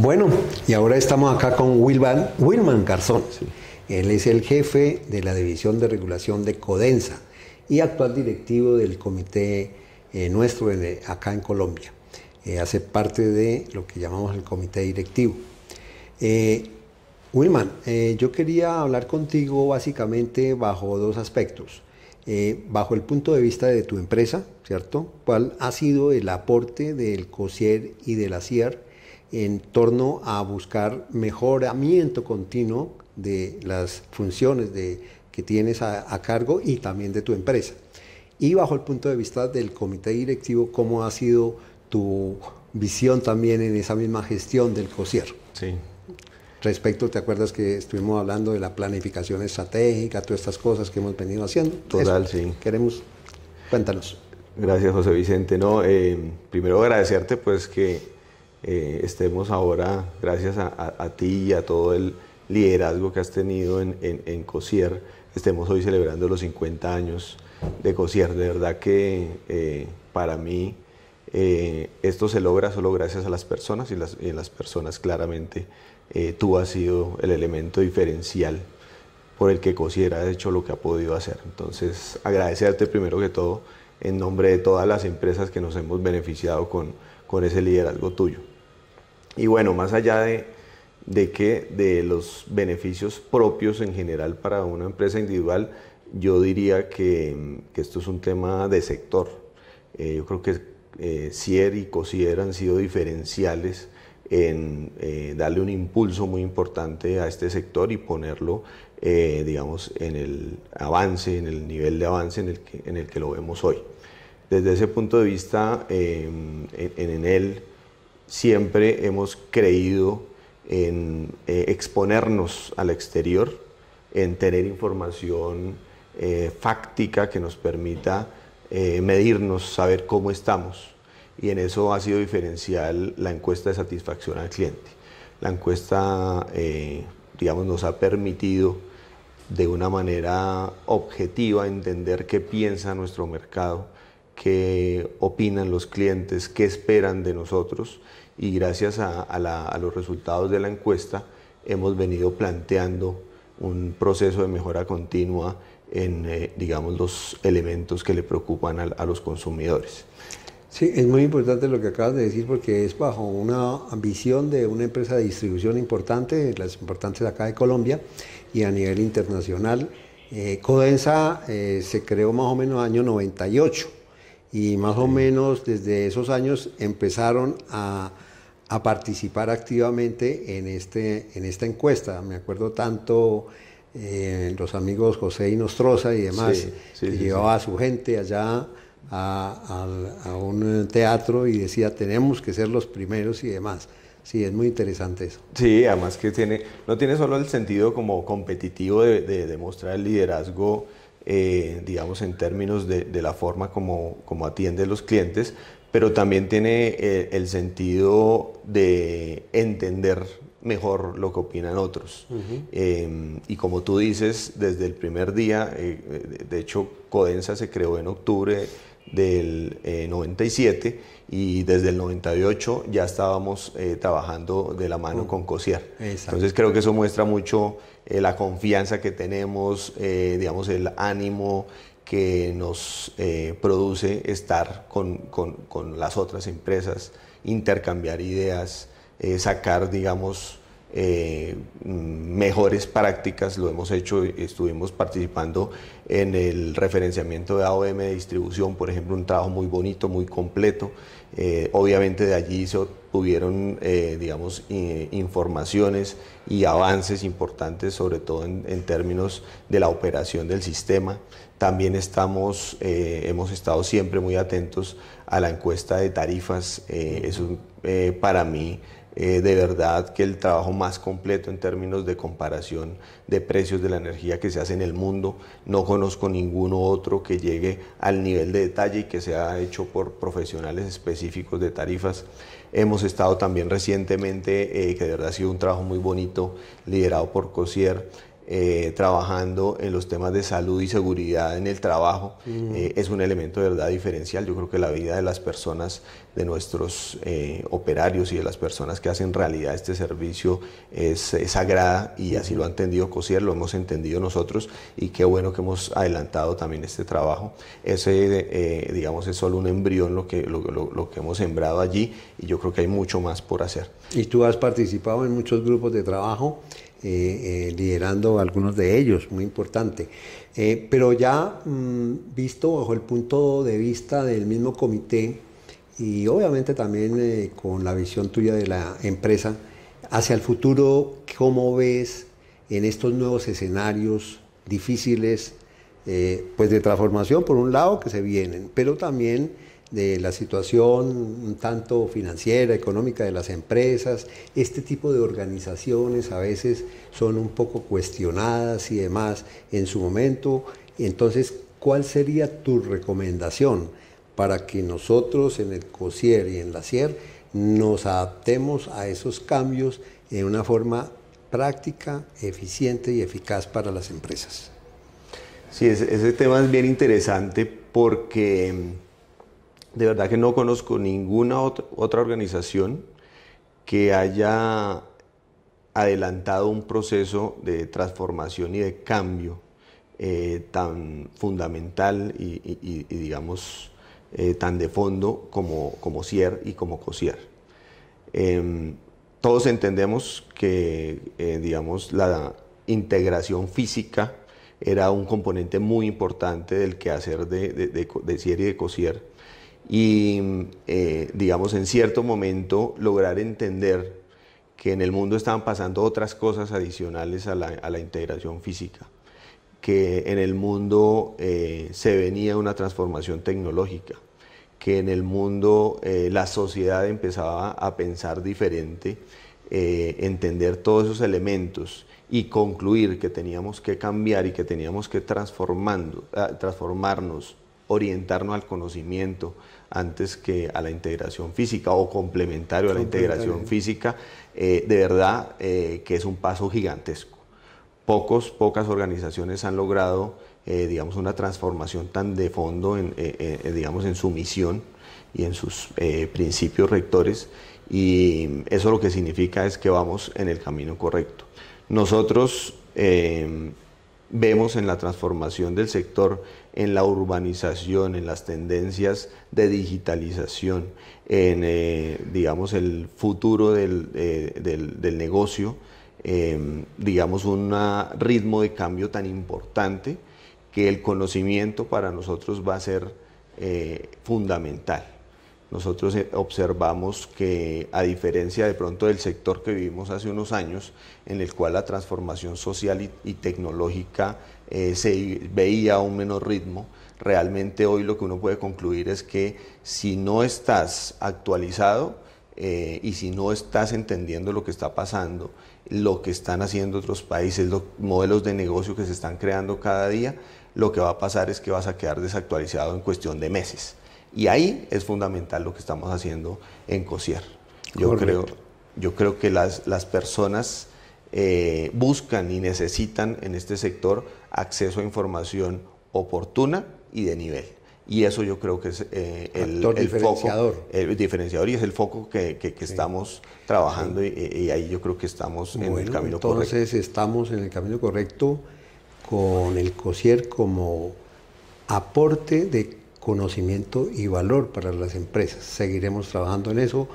Bueno, y ahora estamos acá con Wilman, Wilman Garzón. Él es el jefe de la División de Regulación de Codensa y actual directivo del comité eh, nuestro acá en Colombia. Eh, hace parte de lo que llamamos el comité directivo. Eh, Wilman, yo quería hablar contigo básicamente bajo dos aspectos. bajo el punto de vista de tu empresa, ¿cierto? ¿Cuál ha sido el aporte del COCIER y de la en torno a buscar mejoramiento continuo de las funciones de, que tienes a, cargo y también de tu empresa. Y bajo el punto de vista del comité directivo, ¿cómo ha sido tu visión también en esa misma gestión del COSIER? Sí. Respecto, ¿te acuerdas que estuvimos hablando de la planificación estratégica, todas estas cosas que hemos venido haciendo? Total, sí. Queremos, cuéntanos. Gracias, José Vicente. No, eh, primero agradecerte pues que eh, estemos ahora, gracias a, ti y a todo el liderazgo que has tenido en, en, COSIER, estemos hoy celebrando los 50 años de COSIER. De verdad que eh, para mí eh, esto se logra solo gracias a las personas y, las, las personas claramente tú has sido el elemento diferencial por el que COSIER ha hecho lo que ha podido hacer. Entonces agradecerte primero que todo en nombre de todas las empresas que nos hemos beneficiado con con ese liderazgo tuyo. Y bueno, más allá de, que de los beneficios propios en general para una empresa individual, yo diría que, esto es un tema de sector. Eh, yo creo que CIER eh, y COSIER han sido diferenciales en eh, darle un impulso muy importante a este sector y ponerlo, digamos, en el avance, en el nivel de avance en el que lo vemos hoy. Desde ese punto de vista, em, en, él siempre hemos creído en eh, exponernos al exterior, en tener información eh, fáctica que nos permita eh, medirnos, saber cómo estamos. Y en eso ha sido diferencial la encuesta de satisfacción al cliente. La encuesta, digamos, nos ha permitido de una manera objetiva entender qué piensa nuestro mercado, qué opinan los clientes, qué esperan de nosotros y gracias a, los resultados de la encuesta hemos venido planteando un proceso de mejora continua en, eh, digamos, los elementos que le preocupan a, los consumidores. Sí, es muy importante lo que acabas de decir porque es bajo una ambición de una empresa de distribución importante, las importantes acá de Colombia y a nivel internacional. Eh, Codensa eh, se creó más o menos en el año 98 y más o menos desde esos años empezaron a, a, participar activamente en, este, en esta encuesta. Me acuerdo tanto eh, los amigos José Nostroza y demás, que llevaba a su gente allá a, un teatro y decía, tenemos que ser los primeros y demás. Sí, es muy interesante eso. Sí, además que tiene, no tiene solo el sentido como competitivo de, demostrar el liderazgo, eh, digamos, en términos de, la forma como, como, atiende los clientes, pero también tiene eh, el sentido de entender mejor lo que opinan otros. Em, y como tú dices, desde el primer día, eh, de hecho, Codensa se creó en octubre del 97 eh, y desde el 98 ya estábamos eh, trabajando de la mano uh, con COSIER. Entonces creo que eso muestra mucho eh, la confianza que tenemos, digamos, el ánimo que nos produce estar con, con, las otras empresas, intercambiar ideas, sacar, digamos, eh, mejores prácticas, lo hemos hecho, estuvimos participando en el referenciamiento de AOM de distribución, por ejemplo, un trabajo muy bonito, muy completo. Eh, obviamente de allí se obtuvieron, eh, digamos, informaciones y avances importantes, sobre todo en, términos de la operación del sistema. También estamos, hemos estado siempre muy atentos a la encuesta de tarifas. eso para mí eh, de verdad que el trabajo más completo en términos de comparación de precios de la energía que se hace en el mundo. No conozco ninguno otro que llegue al nivel de detalle y que sea hecho por profesionales específicos de tarifas. Hemos estado también recientemente, eh, que de verdad ha sido un trabajo muy bonito, liderado por COSIER, eh, trabajando en los temas de salud y seguridad en el trabajo mm. eh, es un elemento de verdad diferencial. Yo creo que la vida de las personas, de nuestros eh, operarios y de las personas que hacen realidad este servicio es, sagrada y mm. así lo ha entendido COSIER, lo hemos entendido nosotros y qué bueno que hemos adelantado también este trabajo. Ese, digamos, es solo un embrión lo que, lo que hemos sembrado allí y yo creo que hay mucho más por hacer. Y tú has participado en muchos grupos de trabajo. Eh, eh, liderando algunos de ellos, muy importante. Eh, pero ya mm, visto bajo el punto de vista del mismo comité y obviamente también con la visión tuya de la empresa, hacia el futuro, ¿cómo ves en estos nuevos escenarios difíciles, pues de transformación por un lado que se vienen, pero también de la situación tanto financiera, económica de las empresas. Este tipo de organizaciones a veces son un poco cuestionadas y demás en su momento. Entonces, ¿cuál sería tu recomendación para que nosotros en el COSIER y en la CIER nos adaptemos a esos cambios en una forma práctica, eficiente y eficaz para las empresas? Sí, ese tema es bien interesante porque de verdad que no conozco ninguna otra, organización que haya adelantado un proceso de transformación y de cambio eh, tan fundamental y, digamos eh, tan de fondo como, CIER y como COSIER. Em, todos entendemos que eh, digamos la integración física era un componente muy importante del quehacer de, de CIER y de COSIER y, eh, digamos, en cierto momento lograr entender que en el mundo estaban pasando otras cosas adicionales a la, integración física, que en el mundo eh, se venía una transformación tecnológica, que en el mundo eh, la sociedad empezaba a pensar diferente, entender todos esos elementos y concluir que teníamos que cambiar y que teníamos que transformando, ah, transformarnos orientarnos al conocimiento antes que a la integración física o complementario a la integración física, eh, de verdad eh, que es un paso gigantesco. Pocos, pocas organizaciones han logrado, eh, digamos, una transformación tan de fondo, en, digamos, en su misión y en sus principios rectores, y eso lo que significa es que vamos en el camino correcto. Nosotros vemos en la transformación del sector en la urbanización, en las tendencias de digitalización, en, eh, digamos, el futuro del, eh, negocio, em, digamos, un ritmo de cambio tan importante que el conocimiento para nosotros va a ser eh, fundamental nosotros eh, observamos que a diferencia de pronto del sector que vivimos hace unos años, en el cual la transformación social y, tecnológica eh, se veía a un menor ritmo, realmente hoy lo que uno puede concluir es que si no estás actualizado eh, y si no estás entendiendo lo que está pasando, lo que están haciendo otros países, los modelos de negocio que se están creando cada día, lo que va a pasar es que vas a quedar desactualizado en cuestión de meses. Y ahí es fundamental lo que estamos haciendo en COSIER. Yo creo, yo creo que las, las personas eh, buscan y necesitan en este sector acceso a información oportuna y de nivel. Y eso yo creo que es eh, el, diferenciador. El diferenciador y es el foco que, estamos trabajando y, ahí yo creo que estamos en el camino correcto. Entonces estamos en el camino correcto con el COSIER como aporte de conocimiento y valor para las empresas. Seguiremos trabajando en eso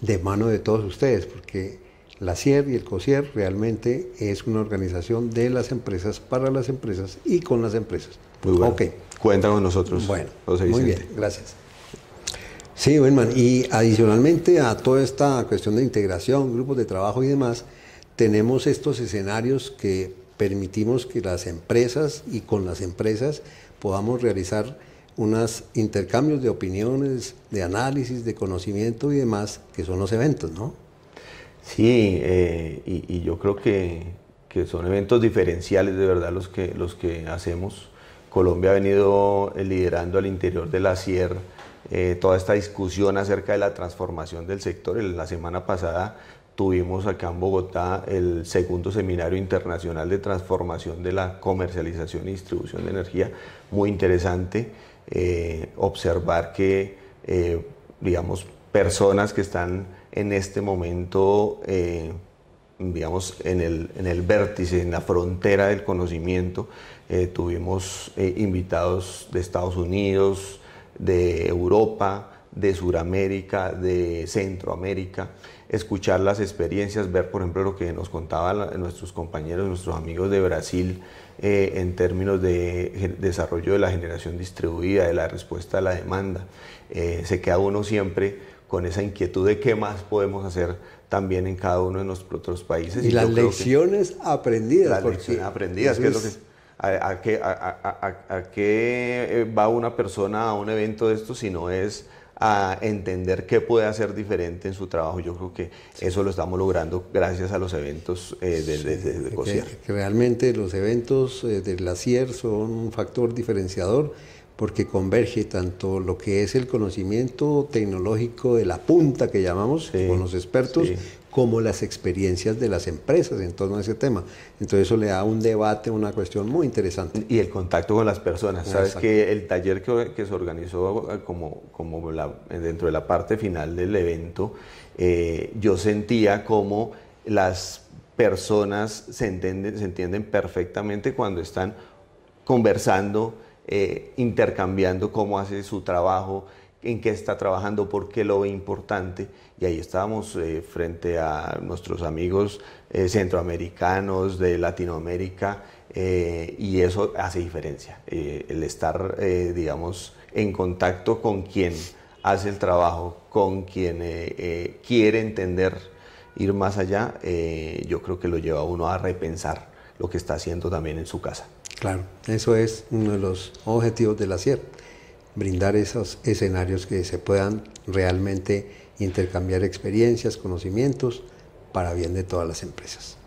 de mano de todos ustedes, porque la CIER y el COCIER realmente es una organización de las empresas, para las empresas y con las empresas. Muy bueno. Cuenta con nosotros. Bueno, muy bien, gracias. Sí, man. y adicionalmente a toda esta cuestión de integración, grupos de trabajo y demás, tenemos estos escenarios que permitimos que las empresas y con las empresas podamos realizar unos intercambios de opiniones, de análisis, de conocimiento y demás, que son los eventos, ¿no? Sí, eh, y, yo creo que, son eventos diferenciales de verdad los que, los que hacemos. Colombia ha venido eh, liderando al interior de la sierra eh, toda esta discusión acerca de la transformación del sector. La semana pasada tuvimos acá en Bogotá el segundo seminario internacional de transformación de la comercialización y distribución de energía, muy interesante. Eh, observar que, eh, digamos, personas que están en este momento, eh, en el, vértice, en la frontera del conocimiento, tuvimos invitados de Estados Unidos, de Europa, de Suramérica, de Centroamérica, escuchar las experiencias, ver por ejemplo lo que nos contaban nuestros compañeros, nuestros amigos de Brasil eh, en términos de desarrollo de la generación distribuida, de la respuesta a la demanda. Eh, se queda uno siempre con esa inquietud de qué más podemos hacer también en cada uno de nuestros países. Y, las lecciones aprendidas. Las lecciones aprendidas, que es lo que... A, a qué va una persona a un evento de esto si no es a entender qué puede hacer diferente en su trabajo. Yo creo que eso lo estamos logrando gracias a los eventos eh, de, de, Que, realmente los eventos de eh, del CIER son un factor diferenciador porque converge tanto lo que es el conocimiento tecnológico de la punta que llamamos con los expertos, como las experiencias de las empresas en torno a ese tema. Entonces eso le da un debate, una cuestión muy interesante. Y el contacto con las personas. Sabes que el taller que, se organizó eh, como, como eh, dentro de la parte final del evento, eh, yo sentía como las personas se entienden, se entienden perfectamente cuando están conversando, intercambiando cómo hace su trabajo, en qué está trabajando, por qué lo importante. Y ahí estábamos eh, frente a nuestros amigos eh, centroamericanos, de Latinoamérica, eh, y eso hace diferencia, el estar, digamos, en contacto con quien hace el trabajo, con quien quiere entender, ir más allá, yo creo que lo lleva a uno a repensar lo que está haciendo también en su casa. Claro, eso es uno de los objetivos de la CIEP brindar esos escenarios que se puedan realmente intercambiar experiencias, conocimientos, para bien de todas las empresas.